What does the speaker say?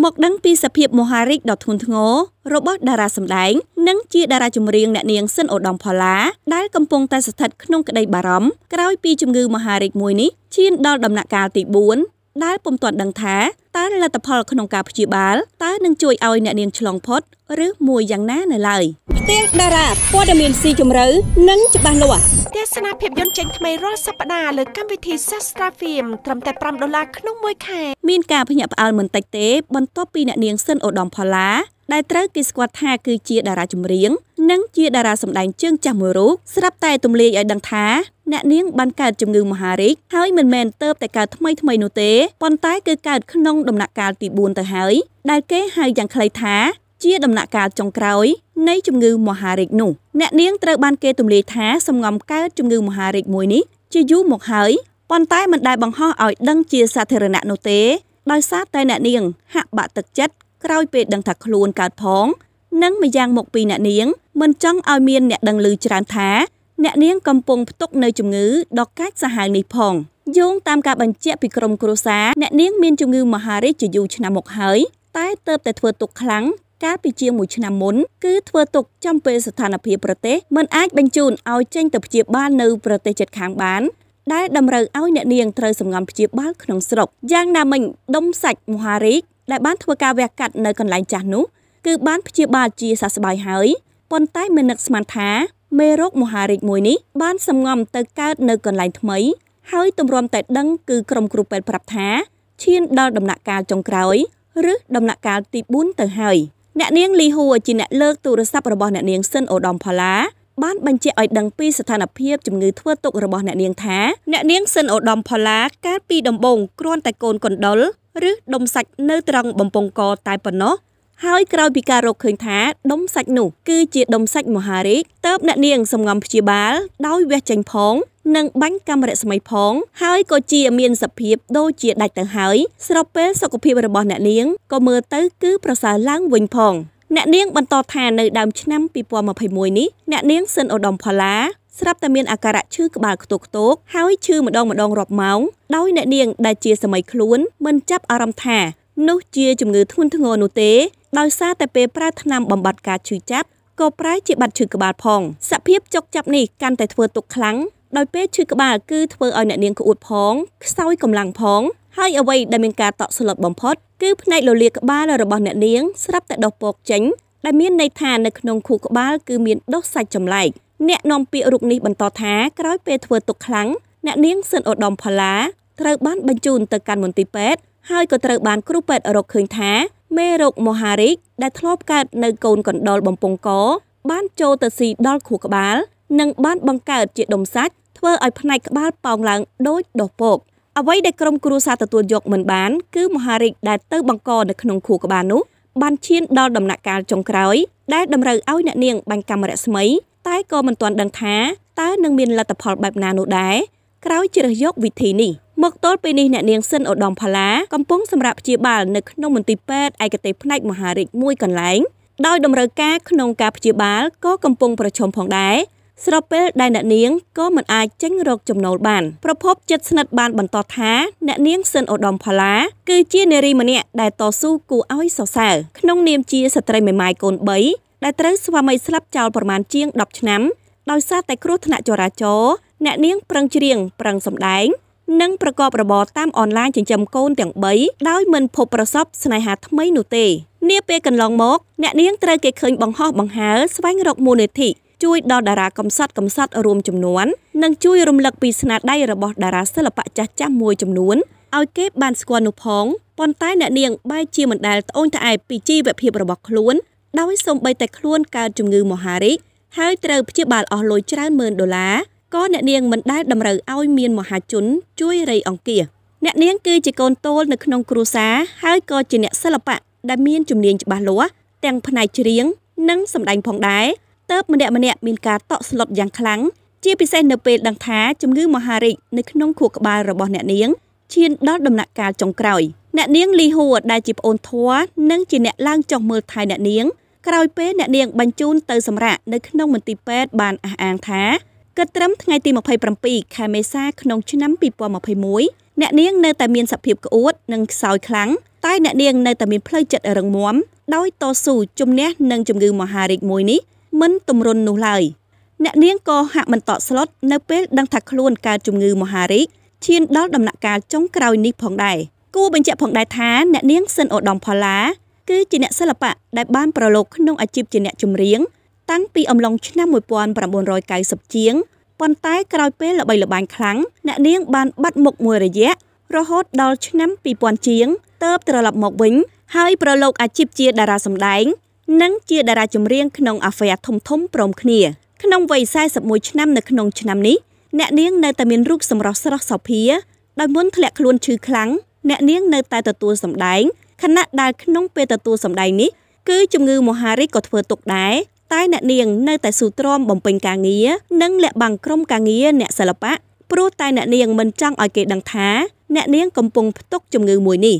មកដឹងពីសភាពមហារីកដ៏ធ្ងន់ធ្ងររបស់តារាសម្ដែង និងជាតារាចម្រៀងអ្នកនាងស៊ិនអូដំផល្លាដែលកំពុងតែស្ថិតក្នុងក្តីបារម្ភក្រោយពីជំងឺមហារីកមួយនេះឈានដល់ដំណាក់កាលទី4ដែលពុំទាន់ដឹងថាតើលទ្ធផលក្នុងការព្យាបាលតើនឹងជួយឲ្យអ្នកនាងឆ្លងផុតឬមួយយ៉ាងណានៅឡើយផ្ទះតារាព័ត៌មានស៊ីជម្រៅនិងច្បាស់លាស់ទស្សនាភាពយន្តចេញថ្មីរាល់សប្តាហ៍លើកម្មវិធី Sastra Film ត្រឹមតែ5ដុល្លារក្នុងមួយខែមានការភ្ញាក់ផ្អើលមិនតិចទេបន្ទាប់ពីអ្នកនាងសិនអូដំផល្លាដែលត្រូវគេស្គាល់ថាគឺជាតារាចម្រៀងនិងជាតារាសម្ដែងជើងចាស់មួយរូបស្រាប់តែទម្លាយឲ្យដឹងថាអ្នកនាង បានកើតជំងឺមហារីកហើយមិនមែនទៅតែកើតថ្មីថ្មីនោះទេប៉ុន្តែគឺកើតក្នុងដំណាក់កាលទី4ទៅហើយដែលគេហៅយ៉ាងខ្លីថាជាដំណាក់កាលចុងក្រោយនៃជំងឺមហារីកនោះអ្នកនាងត្រូវបានគេទម្លាយថាសំងំកើតជំងឺមហារីកមួយនេះជាយូរមកហើយប៉ុន្តែមិនដែលបង្ហោះឲ្យ ដឹងជាសាធារណៈនោះទេដោយសារតែអ្នកនាងហាក់បាក់ទឹកចិត្តក្រោយពេលដឹងថាខ្លួនកើតផងនិងម្យ៉ាងមកពីអ្នកនាងមិនចង់ឲ្យមានអ្នកដឹងឮច្រើនថា អ្នកនាងកំពុងផ្ទុកនៅជំងឺដ៏កាចសាហាវនេះផងយោងតាមការបញ្ជាក់ពីក្រុមគ្រួសារអ្នកនាង មានជំងឺ មហារីកជាយូរឆ្នាំមកហើយតែទៅតែធ្វើទុកខ្លាំងកាលពីជាង1ឆ្នាំមុនគឺធ្វើទុកចំពេលស្ថានភាពប្រទេស មិនអាចបញ្ជូនឲ្យចេញទៅព្យាបាលនៅប្រទេសជិតខាងបាន ដែលតម្រូវឲ្យអ្នកនាងត្រូវសម្ងំព្យាបាលក្នុងស្រុកយ៉ាងណាមិញដុំសាច់មហារីកដែលបានធ្វើការវះកាត់នៅកន្លែងចាស់នោះគឺបានព្យាបាលជាសះស្បើយហើយប៉ុន្តែមិននឹកស្មានថាមេរោគមហារីកមួយនេះបានសម្ងំទៅកើតនៅកន្លែងថ្មីហើយទម្រាំតែដឹងគឺក្រុមគ្រូពេទ្យប្រាប់ថាឈានដល់ដំណាក់កាលចុងក្រោយឬដំណាក់កាលទី4ទៅហើយអ្នកនាងលីហួរជាអ្នកលើកទូរស័ព្ទរបស់អ្នកនាងស៊ិនអូដាមផល្លាបានបញ្ជាក់ឲ្យដឹងពីស្ថានភាពជំងឺធ្វើទុករបស់អ្នកនាងថាអ្នកនាងសិនអូដាមផល្លាកាលពីដំបូងគ្រាន់តែកូនកណ្ដុលឬដុំសាច់នៅត្រង់បំពង់កតែប៉ុណ្ណោះហើយក្រោយពីការរកឃើញថាដុំសាច់នោះ គឺជាដុំសាច់មហារាជតើបអ្នកនាងសំងំព្យាបាលដោយវះចេញផង និងបាញ់កាមរស្មីផង ហើយក៏ជាមាន សភាពដូចជាដាច់ទៅហើយស្របពេលសុខភាពរបស់អ្នកនាងក៏មើលទៅ គឺប្រសើរឡើងវិញផង។អ្នកនាងបន្តថានៅដើមឆ្នាំ2021នេះអ្នកនាងស៊ិនអូដុំផល្លាស្រាប់តែមានអាការៈឈឺក្បាលខ្ទោកខ្ទោកហើយឈឺម្ដងម្ដងរាប់ម៉ោងដោយអ្នកនាងដែលជាសម័យខ្លួន មិនចាប់អារម្មណ៍ថានោះជាជំងឺ ធ្ងន់ធ្ងរនោះទេដោយសារតែពេលប្រើថ្នាំបំបត្តិការឈឺចាប់ក៏ប្រែជាបាត់ឈឺក្បាលផងសភាពចុកចាប់នេះកាន់តែធ្វើទុកខ្លាំងដោយពេលឈឺក្បាលគឺធ្វើឲ្យអ្នកនាងក្អួតផងខ្សោយកម្លាំងផងហើយអ្វីដែលមានការតក់ស្លុតបំផុតគឺផ្នែកលលាក្បាលរបស់អ្នកនាងស្រាប់តែដុះពកចេញដែលមានន័យថានៅក្នុងខួរក្បាលគឺមានដុះសាច់ចម្លែកអ្នកនាំពាក្យរូបនេះបន្តថាក្រោយពេលធ្វើទុកខ្លាំងអ្នកនាងសិនឧត្តមផល្លាត្រូវបានបញ្ជូនទៅកាន់មន្ទីរពេទ្យហើយក៏ត្រូវបានគ្រូពេទ្យរកឃើញថាមេរោគមហារីកដែលធ្លាប់កើតនៅកូនកណ្ដុរបំពង់កបានចូលទៅស៊ីដល់ខួរក្បាលនិងបានបង្កើតជាដុំសាច់ធ្វើឲ្យផ្នែកក្បាលប៉ោងឡើងដូចដុះពកអ្វីដែលក្រុមគ្រួសារទទួលយកមិនបានគឺមហារាជដែលទៅបង្កនៅក្នុងខួរក្បាលនោះបានឈានដល់ដំណាក់កាលចុងក្រោយដែលតម្រូវឲ្យអ្នកនាងបាញ់កាំរស្មីតែក៏មិនទាន់ដឹងថាតើនឹងមានលទ្ធផលបែបណានោះដែរក្រោយជ្រើសយកវិធីនេះមកទល់ពេលនេះអ្នកនាងសិនឧត្តមផល្លាកំពុងសម្រាប់ព្យាបាលនៅក្នុងមន្ទីរពេទ្យឯកទេសផ្នែកមហារាជមួយកន្លែងដោយតម្រូវការក្នុងការព្យាបាលក៏កំពុងប្រឈមផងដែរស្របពេលដែលអ្នកនាងក៏មិនអាចចេញរកចំណូលបានប្រភពជិតស្និទ្ធបានបន្តថាអ្នកនាងស៊ិនអូដមផល្លា គឺជានារីម្នាក់ដែលតស៊ូគួរឲ្យសរសើរក្នុងនាមជាស្ត្រីមេម៉ាយកូន3ដែលត្រូវស្វាមីស្លាប់ចោលប្រមាណជាង10ឆ្នាំដោយសារតែគ្រោះថ្នាក់ចរាចរណ៍អ្នកនាងប្រឹងច្រៀងប្រឹងសម្ដែង និងប្រកបរបរតាមអនឡាញចិញ្ចឹមកូនទាំង3ដោយមិនភពប្រសពស្នេហាថ្មីនោះទេនាពេលកន្លងមកអ្នកនាងត្រូវគេឃើញបង្ហោះបង្ហើរស្វែងរកមូលនិធិជួយដល់តារាកំសត់កំសត់រួមចំនួននិងជួយរំលឹកពីស្នាដៃរបស់តារាសិល្បៈចាស់ចាស់មួយចំនួនឲ្យគេបានស្គាល់នោះផងប៉ុន្តែអ្នកនាងបែរជាមិនដែលត្អូញត្អែពីជីវភាពរបស់ខ្លួន ដោយសូម្បីតែខ្លួនកើតជំងឺ មហារីកហើយត្រូវព្យាបាលអស់លុយច្រើនម៉ឺនដុល្លារក៏អ្នកនាងមិនដែលតម្រូវឲ្យមានមហាជន ជួយរៃអង្គាសអ្នកនាង គឺជាកូនតូលនៅក្នុងគ្រួសារហើយក៏ជាអ្នកសិល្បៈដែលមានជំនាញច្បាស់លាស់ទាំងផ្នែកច្រៀងនិងសម្ដែងផងដែរតើបម្នាក់ម្នាក់មានការតក់ស្លុតយ៉ាងខ្លាំងជាពិសេសនៅពេលដឹងថាជំងឺមហារីកនៅក្នុងខួរក្បាលរបស់អ្នកនាងឈានដល់ដំណាក់កាលចុងក្រោយអ្នកនាងលីហួរដែលជាប្អូនធัวនិងជាអ្នកឡើងចុះមើលថែអ្នកនាងក្រោយពេលអ្នកនាងបញ្ជូនទៅសម្រាកនៅក្នុងមន្ទីរពេទ្យបានអះអាងថាគិតត្រឹមថ្ងៃទី27ខែមេសាក្នុងឆ្នាំ2021អ្នកនាងនៅតែមានសភាពក្អួតនិងខ្សោយខ្លាំងតែអ្នកនាងនៅតែមានផ្លូវចិត្តរឹងមាំដោយតស៊ូជំនះនឹងជំងឺមហារីកមួយនេះមិនទម្រន់នោះឡើយអ្នកនាងក៏ហាក់មិនតក់ស្លុតនៅពេលដឹងថាខ្លួនកើតជំងឺមហារីកឈានដល់ដំណាក់កាលចុងក្រោយនេះផងដែរគូបញ្ជាក់ផងដែរថាអ្នកនាងសិនអូដំផល្លាគឺជាអ្នកសិល្បៈដែលបានប្រឡូកក្នុងអាជីពជាអ្នកចម្រៀងតាំងពីអំឡុងឆ្នាំ1990ជាងប៉ុន្តែក្រោយពេលល្បីល្បាញខ្លាំងអ្នកនាងបានបាត់មុខមួយរយៈរហូតដល់ឆ្នាំ2000ជាងទើបត្រឡប់មកវិញហើយប្រឡូកអាជីពជាតារាសម្ដែងនិងជាតារាចម្រៀងក្នុងអាហ្វែធំធំព្រមគ្នាក្នុងវ័យ41ឆ្នាំនៅក្នុងឆ្នាំនេះអ្នកនាងនៅតែមានរូបសម្រស់ស្រស់សោភាដោយមុនធ្លាក់ខ្លួនឈឺខ្លាំងអ្នកនាងនៅតែទទួលសម្ដែងខណៈដែលក្នុងពេលទទួលសម្ដែងនេះគឺជំងឺ មហារីកក៏ធ្វើទុកដែរតែអ្នកនាងនៅតែស៊ូទ្រាំបំពេញការងារនិងលាក់បាំងក្រុមការងារអ្នកសិល្បៈព្រោះតែអ្នកនាងមិនចង់ឲ្យគេដឹងថាអ្នកនាងកំពុងផ្ទុកជំងឺមួយនេះ